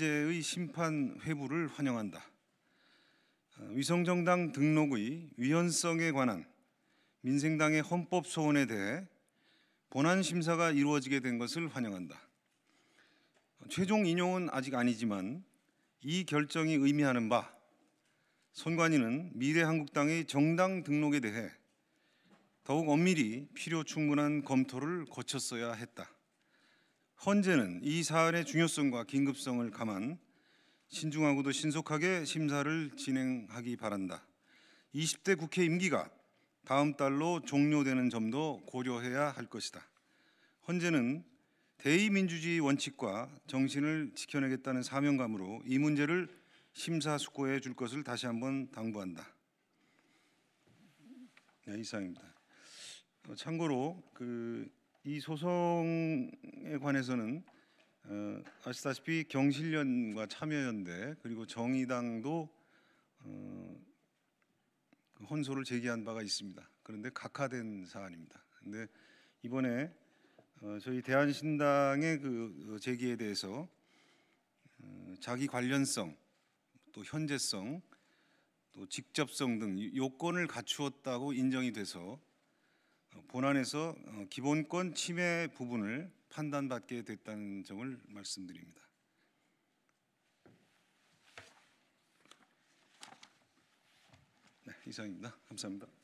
현재의 심판 회부를 환영한다. 어, 위성정당 등록의 위헌성에 관한 민생당의 헌법 소원에 대해 본안 심사가 이루어지게 된 것을 환영한다. 어, 최종 인용은 아직 아니지만 이 결정이 의미하는 바선관위는 미래한국당의 정당 등록에 대해 더욱 엄밀히 필요 충분한 검토를 거쳤어야 했다. 헌재는 이 사안의 중요성과 긴급성을 감안 신중하고도 신속하게 심사를 진행하기 바란다. 20대 국회 임기가 다음 달로 종료되는 점도 고려해야 할 것이다. 헌재는 대의민주주의 원칙과 정신을 지켜내겠다는 사명감으로 이 문제를 심사숙고해 줄 것을 다시 한번 당부한다. 네, 이상입니다. 참고로 그이소송 경에 관해서는 어, 아시다시피 경실련과 참여연대 그리고 정의당도 어, 혼소를 그 제기한 바가 있습니다. 그런데 각하된 사안입니다. 근데 이번에 어, 저희 대한신당의 그, 그 제기에 대해서 어, 자기 관련성 또 현재성 또 직접성 등 요건을 갖추었다고 인정이 돼서 어, 본안에서 어, 기본권 침해 부분을 판단받게 됐다는 점을 말씀드립니다. 네, 이상입니다. 감사합니다.